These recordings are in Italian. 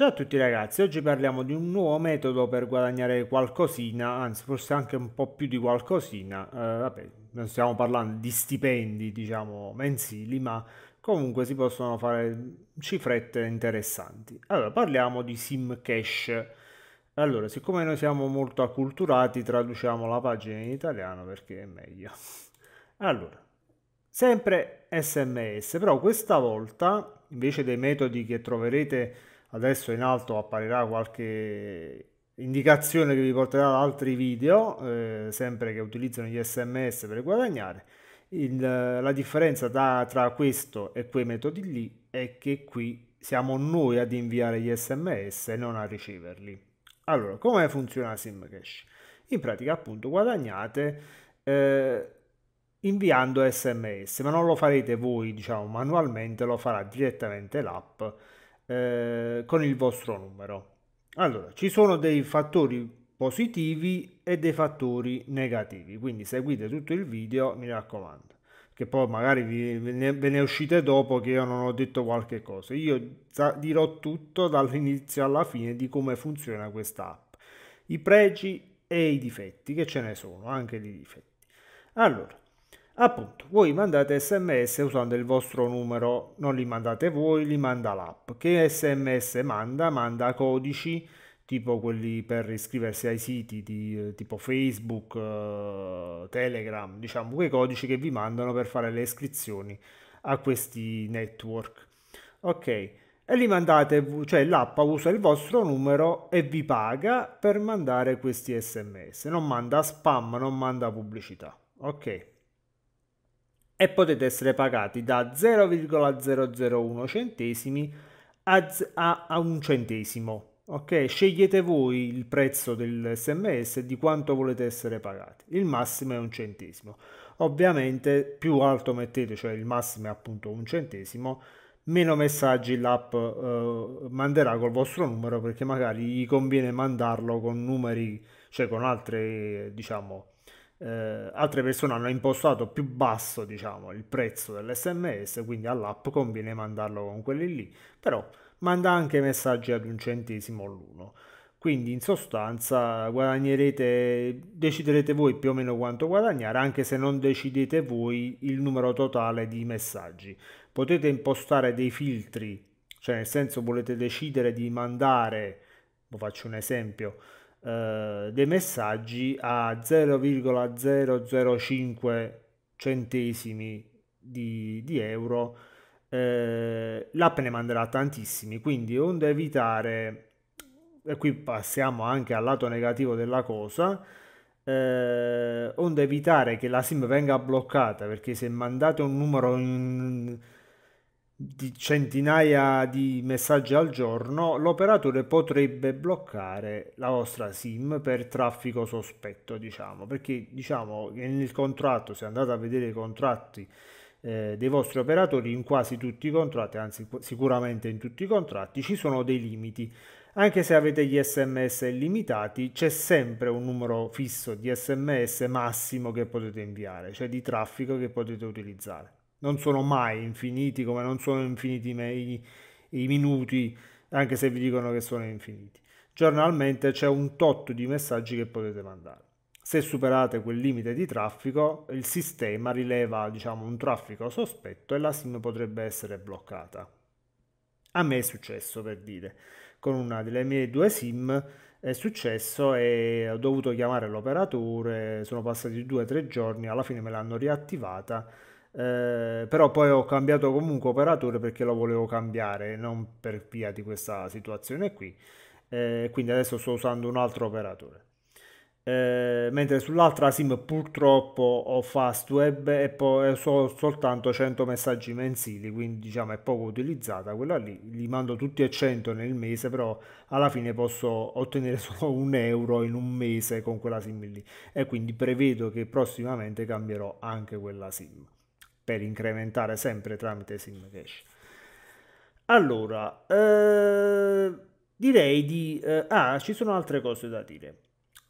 Ciao a tutti ragazzi, oggi parliamo di un nuovo metodo per guadagnare qualcosina, anzi forse anche un po' più di qualcosina, eh, vabbè, non stiamo parlando di stipendi diciamo mensili, ma comunque si possono fare cifrette interessanti. Allora, parliamo di sim cash. Allora, siccome noi siamo molto acculturati, traduciamo la pagina in italiano perché è meglio. Allora, sempre sms, però questa volta invece dei metodi che troverete adesso in alto apparirà qualche indicazione che vi porterà ad altri video, eh, sempre che utilizzano gli sms per guadagnare. Il, la differenza da, tra questo e quei metodi lì è che qui siamo noi ad inviare gli sms e non a riceverli. Allora, come funziona Simcash? In pratica appunto guadagnate eh, inviando sms, ma non lo farete voi diciamo manualmente, lo farà direttamente l'app eh, con il vostro numero. Allora, ci sono dei fattori positivi e dei fattori negativi, quindi seguite tutto il video, mi raccomando, che poi magari vi, ve, ne, uscite dopo che io non ho detto qualche cosa. Io dirò tutto dall'inizio alla fine di come funziona questa app, i pregi e i difetti, che ce ne sono anche di difetti. Allora, Appunto, voi mandate sms usando il vostro numero, non li mandate voi, li manda l'app. Che sms manda? Manda codici tipo quelli per iscriversi ai siti di, eh, tipo Facebook, eh, Telegram, diciamo quei codici che vi mandano per fare le iscrizioni a questi network. Ok, e li mandate, cioè l'app usa il vostro numero e vi paga per mandare questi sms, non manda spam, non manda pubblicità. Ok e potete essere pagati da 0,001 centesimi a, a, a un centesimo. Ok, scegliete voi il prezzo del SMS di quanto volete essere pagati. Il massimo è un centesimo. Ovviamente più alto mettete, cioè il massimo è appunto un centesimo, meno messaggi l'app eh, manderà col vostro numero perché magari gli conviene mandarlo con numeri, cioè con altre diciamo eh, altre persone hanno impostato più basso diciamo, il prezzo dell'SMS, quindi all'app conviene mandarlo con quelli lì, però manda anche messaggi ad un centesimo l'uno. Quindi in sostanza guadagnerete, deciderete voi più o meno quanto guadagnare, anche se non decidete voi il numero totale di messaggi. Potete impostare dei filtri, cioè nel senso volete decidere di mandare, faccio un esempio, eh, dei messaggi a 0,005 centesimi di, di euro eh, l'app ne manderà tantissimi quindi onde evitare e qui passiamo anche al lato negativo della cosa eh, onde evitare che la sim venga bloccata perché se mandate un numero in di centinaia di messaggi al giorno, l'operatore potrebbe bloccare la vostra SIM per traffico sospetto, diciamo, perché diciamo nel contratto, se andate a vedere i contratti eh, dei vostri operatori, in quasi tutti i contratti, anzi sicuramente in tutti i contratti, ci sono dei limiti. Anche se avete gli sms illimitati, c'è sempre un numero fisso di sms massimo che potete inviare, cioè di traffico che potete utilizzare non sono mai infiniti come non sono infiniti i, i minuti, anche se vi dicono che sono infiniti. Giornalmente c'è un tot di messaggi che potete mandare. Se superate quel limite di traffico, il sistema rileva diciamo, un traffico sospetto e la SIM potrebbe essere bloccata. A me è successo per dire, con una delle mie due SIM è successo e ho dovuto chiamare l'operatore, sono passati due o tre giorni, alla fine me l'hanno riattivata eh, però poi ho cambiato comunque operatore perché lo volevo cambiare, non per via di questa situazione qui. Eh, quindi adesso sto usando un altro operatore. Eh, mentre sull'altra SIM purtroppo ho fast web e poi so, soltanto 100 messaggi mensili, quindi diciamo è poco utilizzata quella lì, li mando tutti a 100 nel mese, però alla fine posso ottenere solo un euro in un mese con quella SIM lì e quindi prevedo che prossimamente cambierò anche quella SIM per incrementare sempre tramite Sigma Cache. Allora, eh, direi di... Eh, ah, ci sono altre cose da dire.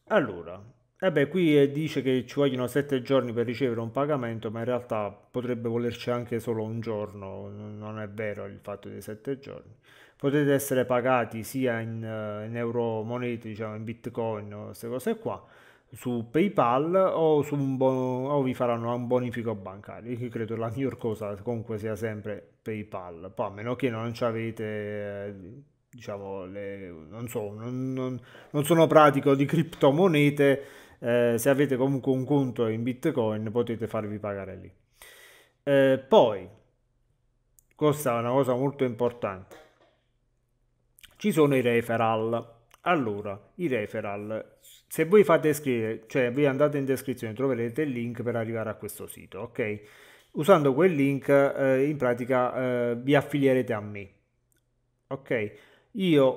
Allora, eh beh, qui eh, dice che ci vogliono 7 giorni per ricevere un pagamento, ma in realtà potrebbe volerci anche solo un giorno, non è vero il fatto dei 7 giorni. Potete essere pagati sia in, eh, in euro monete, diciamo in bitcoin, o queste cose qua, su PayPal o, su un bon- o vi faranno un bonifico bancario. Io credo la miglior cosa comunque sia sempre PayPal. Poi a meno che non ci avete, eh, diciamo, le, non so, non, non, non, sono pratico di criptomonete. Eh, se avete comunque un conto in Bitcoin potete farvi pagare lì. Eh, poi, questa è una cosa molto importante. Ci sono i referral. Allora, i referral se voi fate scrivere, cioè voi andate in descrizione, troverete il link per arrivare a questo sito, ok? Usando quel link eh, in pratica eh, vi affilierete a me, ok? Io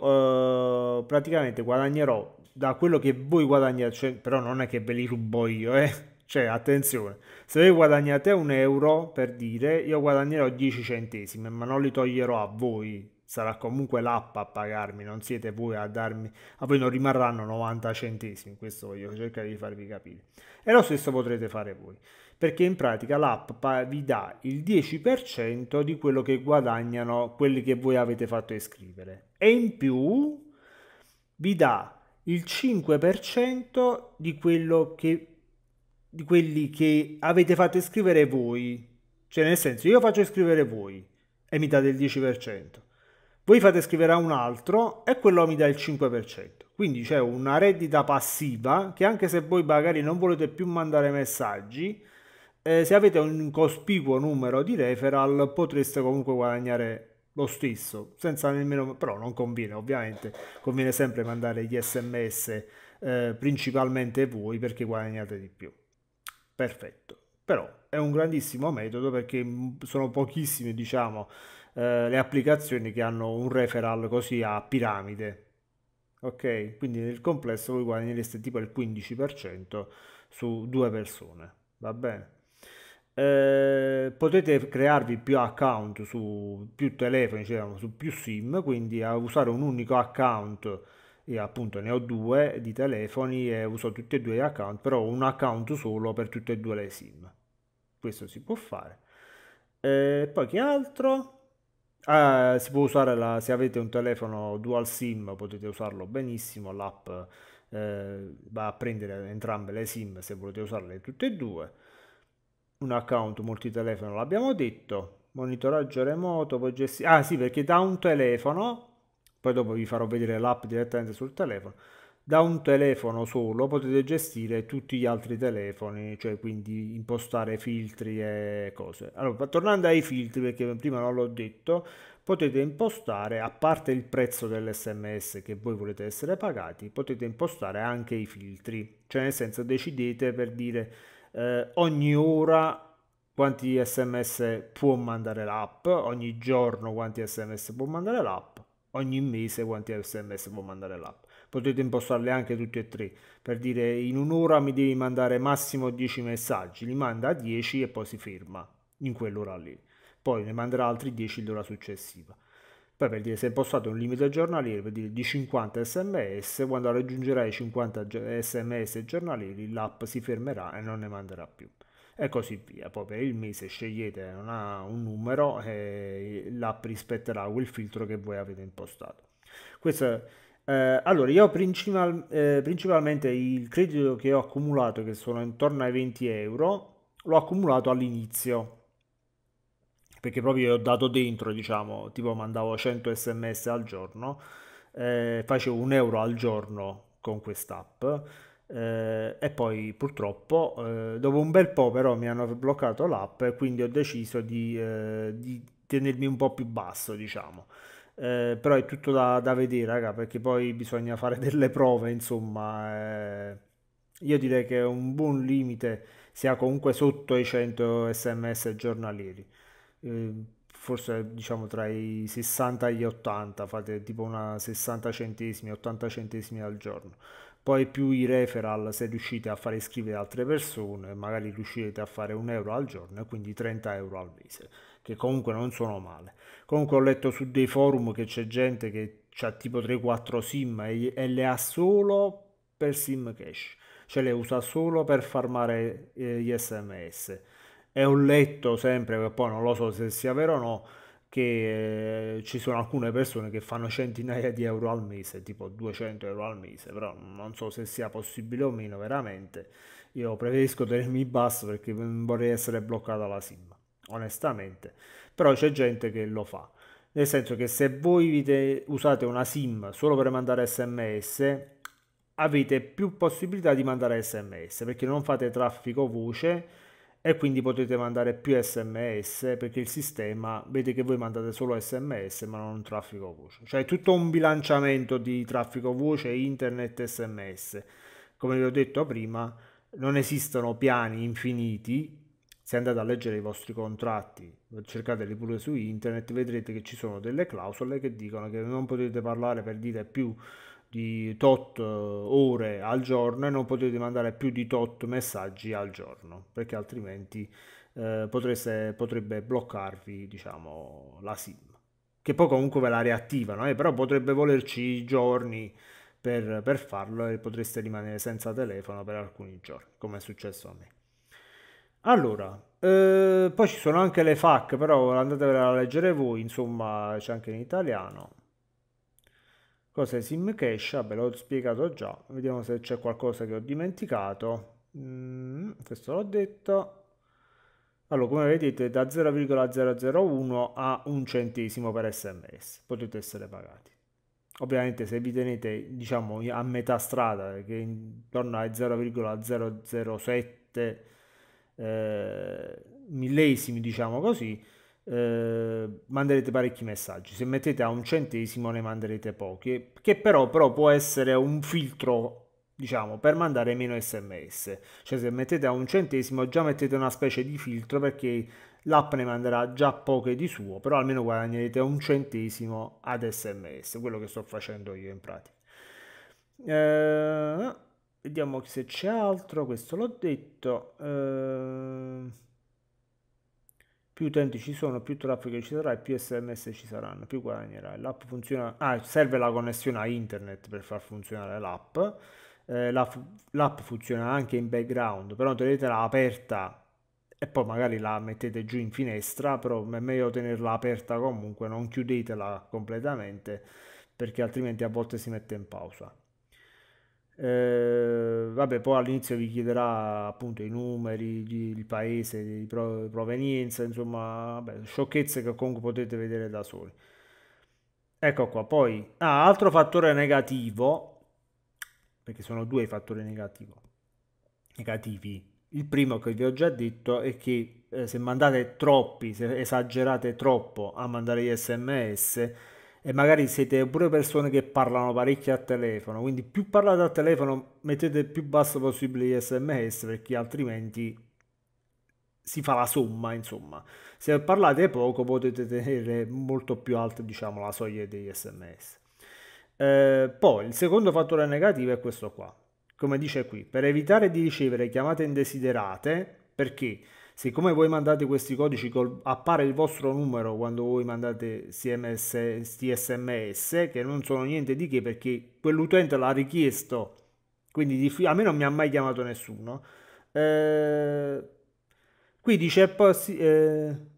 eh, praticamente guadagnerò da quello che voi guadagnate, cioè, però non è che ve li rubo io, eh? Cioè, attenzione, se voi guadagnate un euro per dire, io guadagnerò 10 centesimi, ma non li toglierò a voi, sarà comunque l'app a pagarmi, non siete voi a darmi, a voi non rimarranno 90 centesimi, questo voglio cercare di farvi capire. E lo stesso potrete fare voi, perché in pratica l'app vi dà il 10% di quello che guadagnano quelli che voi avete fatto iscrivere e in più vi dà il 5% di quello che di quelli che avete fatto iscrivere voi. Cioè nel senso io faccio iscrivere voi e mi date il 10% voi fate scrivere a un altro e quello mi dà il 5%. Quindi c'è una reddita passiva che anche se voi magari non volete più mandare messaggi, eh, se avete un cospicuo numero di referral potreste comunque guadagnare lo stesso, senza nemmeno, però non conviene ovviamente, conviene sempre mandare gli sms eh, principalmente voi perché guadagnate di più. Perfetto, però è un grandissimo metodo perché mm, sono pochissimi diciamo eh, le applicazioni che hanno un referral così a piramide. Ok, quindi nel complesso voi guadagnereste tipo il 15% su due persone. Va bene. Eh, potete crearvi più account su più telefoni, diciamo, su più sim, quindi usare un unico account io appunto ne ho due di telefoni e uso tutti e due gli account, però un account solo per tutte e due le sim. Questo si può fare. E eh, poi che altro? Eh, si può usare la, se avete un telefono dual sim potete usarlo benissimo l'app eh, va a prendere entrambe le sim se volete usarle tutte e due un account multitelefono l'abbiamo detto monitoraggio remoto poi gestire ah sì perché da un telefono poi dopo vi farò vedere l'app direttamente sul telefono da un telefono solo potete gestire tutti gli altri telefoni, cioè quindi impostare filtri e cose. Allora, tornando ai filtri, perché prima non l'ho detto, potete impostare, a parte il prezzo dell'SMS che voi volete essere pagati, potete impostare anche i filtri, cioè nel senso decidete per dire eh, ogni ora quanti sms può mandare l'app, ogni giorno quanti sms può mandare l'app ogni mese quanti sms può mandare l'app. Potete impostarle anche tutte e tre, per dire in un'ora mi devi mandare massimo 10 messaggi, li manda a 10 e poi si ferma in quell'ora lì, poi ne manderà altri 10 l'ora successiva. Poi per dire se impostate un limite giornaliero per dire, di 50 sms, quando raggiungerai 50 sms giornalieri l'app si fermerà e non ne manderà più e così via. Poi per il mese scegliete una, un numero e l'app rispetterà quel filtro che voi avete impostato. Questo, eh, allora, io principal, eh, principalmente il credito che ho accumulato, che sono intorno ai 20 euro, l'ho accumulato all'inizio perché proprio ho dato dentro, diciamo, tipo mandavo 100 sms al giorno, eh, facevo un euro al giorno con quest'app eh, e poi purtroppo eh, dopo un bel po' però mi hanno bloccato l'app e quindi ho deciso di, eh, di, tenermi un po' più basso diciamo eh, però è tutto da, da, vedere raga perché poi bisogna fare delle prove insomma eh. io direi che un buon limite sia comunque sotto i 100 sms giornalieri ehm, forse diciamo tra i 60 e gli 80 fate tipo una 60 centesimi 80 centesimi al giorno poi più i referral se riuscite a fare iscrivere altre persone magari riuscirete a fare un euro al giorno e quindi 30 euro al mese che comunque non sono male comunque ho letto su dei forum che c'è gente che ha tipo 3-4 sim e le ha solo per sim cash ce cioè le usa solo per farmare eh, gli sms e ho letto sempre che poi non lo so se sia vero o no che eh, ci sono alcune persone che fanno centinaia di euro al mese, tipo 200 euro al mese, però non so se sia possibile o meno veramente. Io preferisco tenermi basso perché mm, vorrei essere bloccato dalla SIM, onestamente. Però c'è gente che lo fa. Nel senso che se voi usate una SIM solo per mandare sms, avete più possibilità di mandare sms perché non fate traffico voce e quindi potete mandare più sms perché il sistema vede che voi mandate solo sms ma non traffico voce cioè è tutto un bilanciamento di traffico voce internet sms come vi ho detto prima non esistono piani infiniti se andate a leggere i vostri contratti cercateli pure su internet vedrete che ci sono delle clausole che dicono che non potete parlare per dire più di tot eh, ore al giorno e non potete mandare più di tot messaggi al giorno perché altrimenti eh, potreste, potrebbe bloccarvi diciamo la sim che poi comunque ve la riattivano eh, però potrebbe volerci giorni per, per farlo e potreste rimanere senza telefono per alcuni giorni come è successo a me allora, eh, poi ci sono anche le FAC, però andatevela a leggere voi, insomma c'è anche in italiano. Cos'è sim cache? Ah, ve l'ho spiegato già, vediamo se c'è qualcosa che ho dimenticato. Mm, questo l'ho detto. Allora, come vedete, da 0,001 a un centesimo per sms potete essere pagati. Ovviamente se vi tenete diciamo a metà strada che intorno ai 0,007 eh, millesimi diciamo così eh, manderete parecchi messaggi. Se mettete a un centesimo ne manderete pochi, che però, però può essere un filtro diciamo per mandare meno sms cioè se mettete a un centesimo già mettete una specie di filtro perché l'app ne manderà già poche di suo però almeno guadagnerete un centesimo ad sms quello che sto facendo io in pratica eh, vediamo se c'è altro questo l'ho detto eh, più utenti ci sono, più traffico ci sarà e più sms ci saranno, più guadagnerai. L'app funziona, ah, serve la connessione a internet per far funzionare l'app. Eh, l'app, l'app, funziona anche in background, però tenetela aperta e poi magari la mettete giù in finestra, però è meglio tenerla aperta comunque, non chiudetela completamente perché altrimenti a volte si mette in pausa. Eh, vabbè, poi all'inizio vi chiederà appunto i numeri, il paese di provenienza, insomma, vabbè, sciocchezze che comunque potete vedere da soli. Ecco qua, poi, ah, altro fattore negativo, perché sono due i fattori negativo, negativi. Il primo che vi ho già detto è che eh, se mandate troppi, se esagerate troppo a mandare gli sms, e magari siete pure persone che parlano parecchio al telefono, quindi più parlate al telefono mettete il più basso possibile gli sms perché altrimenti si fa la somma, insomma. Se parlate poco potete tenere molto più alta diciamo, la soglia degli sms. Eh, poi il secondo fattore negativo è questo qua, come dice qui, per evitare di ricevere chiamate indesiderate, perché? Siccome voi mandate questi codici, col, appare il vostro numero quando voi mandate CMS, SMS, che non sono niente di che perché quell'utente l'ha richiesto, quindi a me non mi ha mai chiamato nessuno. Eh, qui dice... Possi- eh,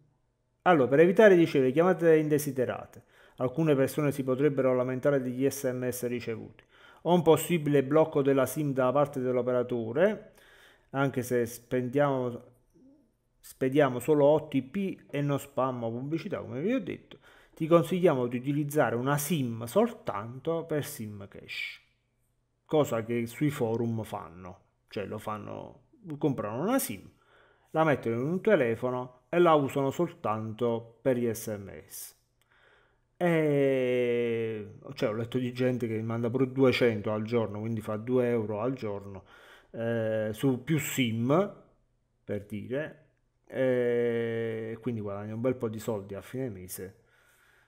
allora, per evitare di chiamate indesiderate, alcune persone si potrebbero lamentare degli sms ricevuti o un possibile blocco della SIM da parte dell'operatore, anche se spendiamo spediamo solo OTP e non spam o pubblicità come vi ho detto, ti consigliamo di utilizzare una SIM soltanto per SIM cache, cosa che sui forum fanno, cioè lo fanno, comprano una SIM, la mettono in un telefono e la usano soltanto per gli sms. E cioè, ho letto di gente che manda pure 200 al giorno, quindi fa 2 euro al giorno eh, su più SIM per dire, e quindi guadagno un bel po' di soldi a fine mese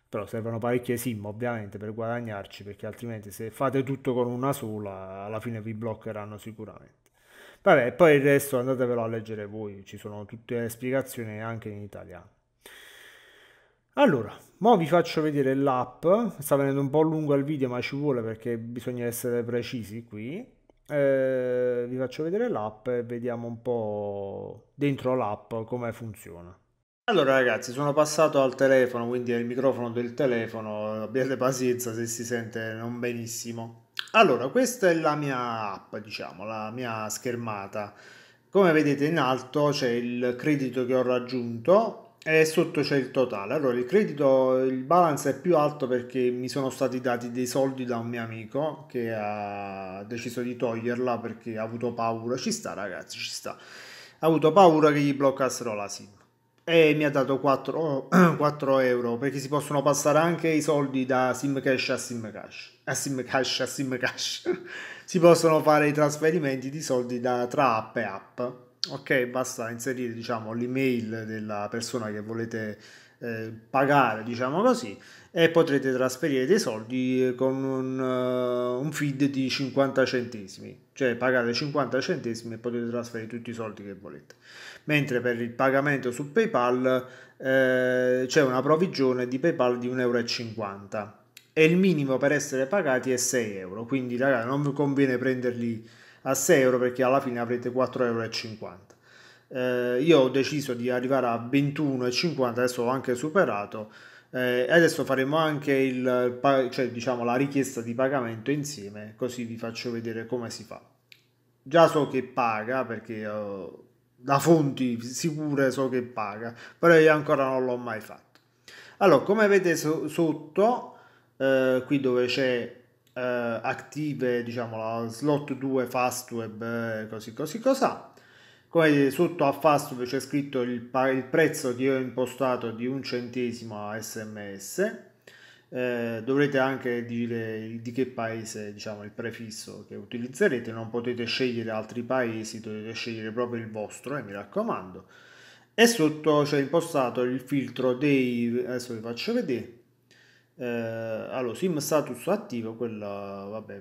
però servono parecchie sim ovviamente per guadagnarci perché altrimenti se fate tutto con una sola alla fine vi bloccheranno sicuramente vabbè poi il resto andatevelo a leggere voi ci sono tutte le spiegazioni anche in italiano allora ora vi faccio vedere l'app sta venendo un po' lungo il video ma ci vuole perché bisogna essere precisi qui eh, vi faccio vedere l'app e vediamo un po' dentro l'app come funziona. Allora ragazzi, sono passato al telefono, quindi al microfono del telefono, abbiate pazienza se si sente non benissimo. Allora, questa è la mia app, diciamo, la mia schermata. Come vedete in alto c'è il credito che ho raggiunto, e sotto c'è cioè, il totale. Allora, il credito, il balance è più alto perché mi sono stati dati dei soldi da un mio amico che ha deciso di toglierla perché ha avuto paura. Ci sta, ragazzi, ci sta. Ha avuto paura che gli bloccassero la SIM. E mi ha dato 4, 4 euro perché si possono passare anche i soldi da SIM cash a SIM cash. A SIM cash a SIM cash. si possono fare i trasferimenti di soldi da, tra app e app Ok, basta inserire diciamo, l'email della persona che volete eh, pagare, diciamo così, e potrete trasferire dei soldi eh, con un, uh, un, feed di 50 centesimi, cioè pagate 50 centesimi e potete trasferire tutti i soldi che volete. Mentre per il pagamento su PayPal eh, c'è una provvigione di PayPal di 1,50 euro e il minimo per essere pagati è 6 euro, quindi ragazzi non vi conviene prenderli a 6 euro perché alla fine avrete 4,50 euro. Eh, io ho deciso di arrivare a 21,50, adesso ho anche superato. Eh, adesso faremo anche il, cioè, diciamo, la richiesta di pagamento insieme, così vi faccio vedere come si fa. Già so che paga perché eh, da fonti sicure so che paga, però io ancora non l'ho mai fatto. Allora, come vedete so- sotto, eh, qui dove c'è eh, attive diciamo la slot 2 Fastweb eh, così così cosa come sotto a Fastweb c'è scritto il, il, prezzo che io ho impostato di un centesimo a sms eh, dovrete anche dire di che paese diciamo il prefisso che utilizzerete non potete scegliere altri paesi dovete scegliere proprio il vostro e eh, mi raccomando e sotto c'è impostato il filtro dei adesso vi faccio vedere eh, allora, sim status attivo, quella, vabbè,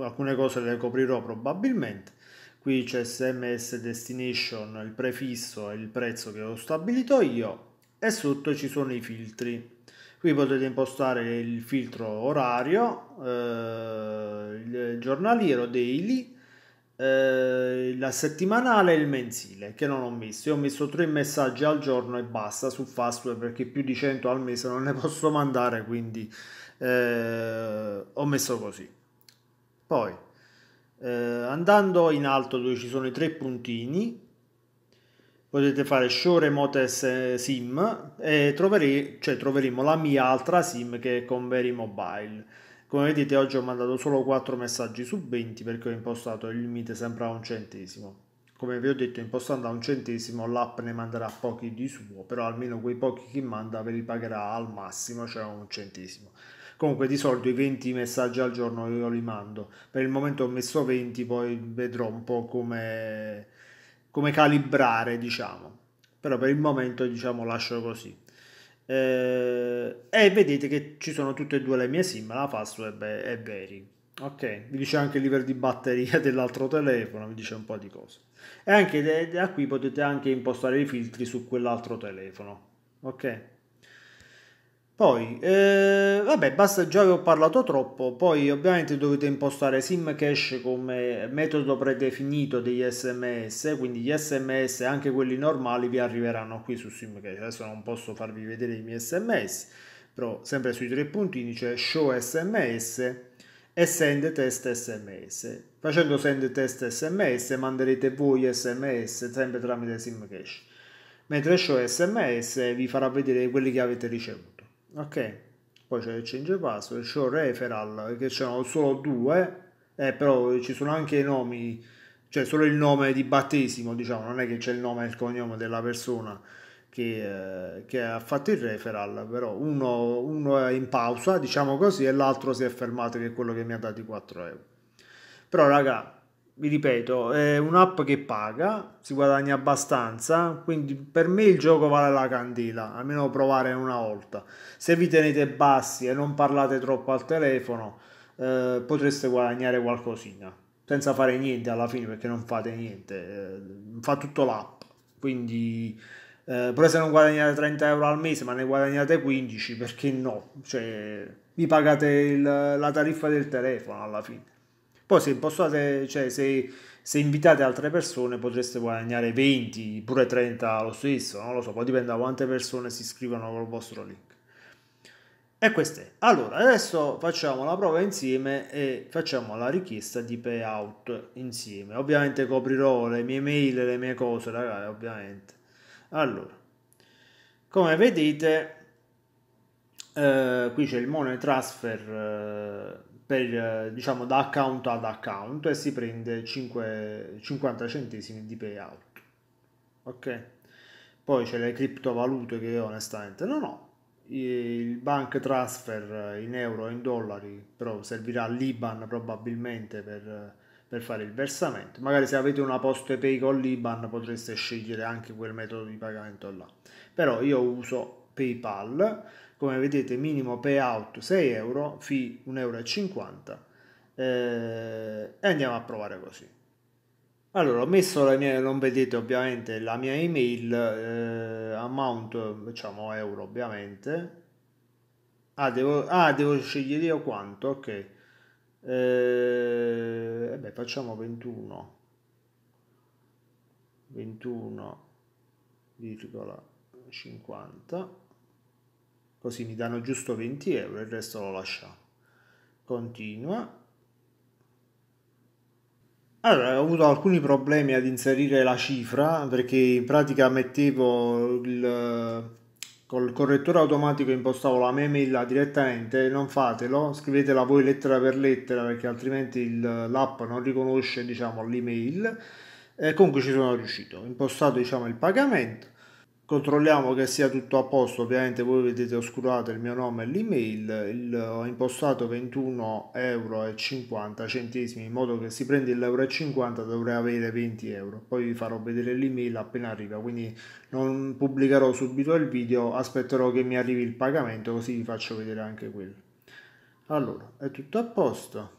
alcune cose le coprirò probabilmente. Qui c'è sms destination, il prefisso e il prezzo che ho stabilito io e sotto ci sono i filtri. Qui potete impostare il filtro orario, eh, il giornaliero, daily, eh, la settimanale e il mensile che non ho messo. Io ho messo tre messaggi al giorno e basta su Fastweb perché più di 100 al mese non ne posso mandare, quindi eh, ho messo così. Poi eh, andando in alto dove ci sono i tre puntini potete fare show remote sim e cioè troveremo cioè, la mia altra sim che è con Veri Mobile come vedete oggi ho mandato solo 4 messaggi su 20 perché ho impostato il limite sempre a un centesimo. Come vi ho detto impostando a un centesimo l'app ne manderà pochi di suo, però almeno quei pochi che manda ve li pagherà al massimo, cioè un centesimo. Comunque di solito i 20 messaggi al giorno io li mando. Per il momento ho messo 20, poi vedrò un po' come, come calibrare, diciamo. Però per il momento diciamo lascio così eh, e vedete che ci sono tutte e due le mie sim la Fastweb e Veri ok vi dice anche il livello di batteria dell'altro telefono vi dice un po' di cose e anche da qui potete anche impostare i filtri su quell'altro telefono ok poi, eh, vabbè, basta, già vi ho parlato troppo, poi ovviamente dovete impostare SimCache come metodo predefinito degli sms, quindi gli sms, anche quelli normali, vi arriveranno qui su SimCache, Adesso non posso farvi vedere i miei sms, però sempre sui tre puntini c'è cioè show sms e send test sms. Facendo send test sms manderete voi sms sempre tramite SimCache, mentre show sms vi farà vedere quelli che avete ricevuto ok poi c'è il change password show referral che c'erano solo due eh, però ci sono anche i nomi cioè solo il nome di battesimo diciamo non è che c'è il nome e il cognome della persona che, eh, che ha fatto il referral però uno, uno, è in pausa diciamo così e l'altro si è fermato che è quello che mi ha dato i 4 euro però raga vi ripeto, è un'app che paga, si guadagna abbastanza, quindi per me il gioco vale la candela, almeno provare una volta. Se vi tenete bassi e non parlate troppo al telefono, eh, potreste guadagnare qualcosina, senza fare niente alla fine perché non fate niente, eh, fa tutto l'app, quindi eh, però se non guadagnate 30 euro al mese ma ne guadagnate 15, perché no? Cioè, vi pagate il, la tariffa del telefono alla fine. Poi se impostate, cioè se, se invitate altre persone potreste guadagnare 20, pure 30 lo stesso, non lo so, poi dipende da quante persone si iscrivono col vostro link. E questo è. Allora, adesso facciamo la prova insieme e facciamo la richiesta di payout insieme. Ovviamente coprirò le mie mail, e le mie cose, ragazzi, eh, ovviamente. Allora, come vedete, eh, qui c'è il money transfer eh, per, eh, diciamo, da account ad account e si prende 5, 50 centesimi di payout. Ok? Poi c'è le criptovalute che io onestamente non ho. Il bank transfer in euro e in dollari però servirà l'IBAN probabilmente per, per fare il versamento. Magari se avete una poste pay con l'IBAN potreste scegliere anche quel metodo di pagamento là. Però io uso PayPal come vedete minimo payout 6 euro, fee 1,50 euro eh, e andiamo a provare così. Allora, ho messo la mia, non vedete ovviamente la mia email, eh, amount, diciamo euro ovviamente. Ah devo, ah, devo scegliere io quanto, ok. Eh, beh, facciamo 21. 21,50 così mi danno giusto 20 euro il resto lo lasciamo continua allora, ho avuto alcuni problemi ad inserire la cifra perché in pratica mettevo il, col correttore automatico impostavo la mia mail direttamente, non fatelo, scrivetela voi lettera per lettera perché altrimenti il, l'app non riconosce diciamo, l'email. E comunque ci sono riuscito, ho impostato diciamo, il pagamento controlliamo che sia tutto a posto ovviamente voi vedete oscurato il mio nome e l'email il, ho impostato 21,50 euro in modo che si prende l'euro e 50 dovrei avere 20 euro poi vi farò vedere l'email appena arriva quindi non pubblicherò subito il video aspetterò che mi arrivi il pagamento così vi faccio vedere anche quello allora è tutto a posto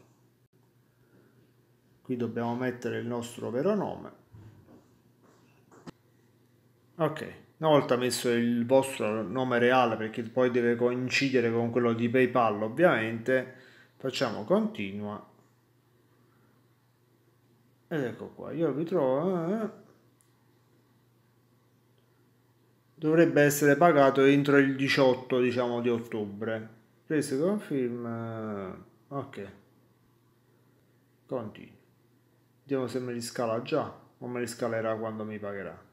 qui dobbiamo mettere il nostro vero nome ok una volta messo il vostro nome reale perché poi deve coincidere con quello di PayPal ovviamente, facciamo continua ed ecco qua, io vi trovo eh? dovrebbe essere pagato entro il 18 diciamo di ottobre preso conferma eh, ok continua vediamo se me li scala già o me li scalerà quando mi pagherà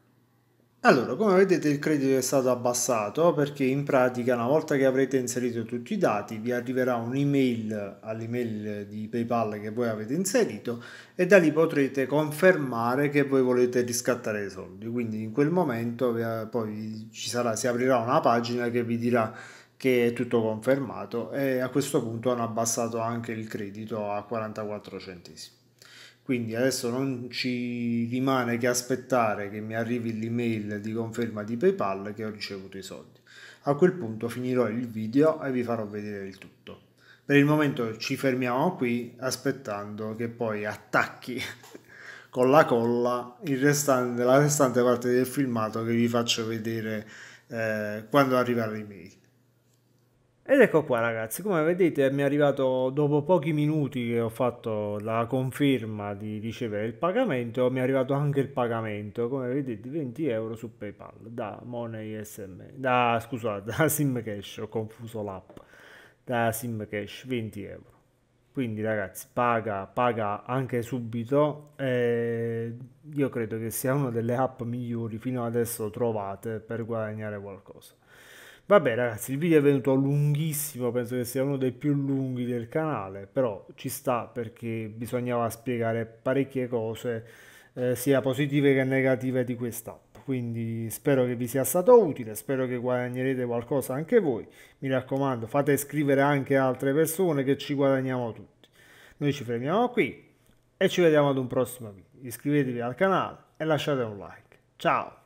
allora, come vedete il credito è stato abbassato perché in pratica una volta che avrete inserito tutti i dati vi arriverà un'email all'email di PayPal che voi avete inserito e da lì potrete confermare che voi volete riscattare i soldi. Quindi in quel momento poi ci sarà, si aprirà una pagina che vi dirà che è tutto confermato e a questo punto hanno abbassato anche il credito a 44 centesimi. Quindi adesso non ci rimane che aspettare che mi arrivi l'email di conferma di PayPal che ho ricevuto i soldi. A quel punto finirò il video e vi farò vedere il tutto. Per il momento ci fermiamo qui aspettando che poi attacchi con la colla restante, la restante parte del filmato che vi faccio vedere eh, quando arriva l'email. Ed ecco qua ragazzi, come vedete mi è arrivato dopo pochi minuti che ho fatto la conferma di ricevere il pagamento, mi è arrivato anche il pagamento, come vedete 20 euro su PayPal da Money SM, da, scusate, da SimCash, ho confuso l'app, da SimCash 20 euro. Quindi ragazzi paga, paga anche subito, eh, io credo che sia una delle app migliori fino adesso trovate per guadagnare qualcosa. Vabbè ragazzi, il video è venuto lunghissimo, penso che sia uno dei più lunghi del canale, però ci sta perché bisognava spiegare parecchie cose, eh, sia positive che negative di quest'app. Quindi spero che vi sia stato utile, spero che guadagnerete qualcosa anche voi. Mi raccomando, fate iscrivere anche altre persone che ci guadagniamo tutti. Noi ci fermiamo qui e ci vediamo ad un prossimo video. Iscrivetevi al canale e lasciate un like. Ciao!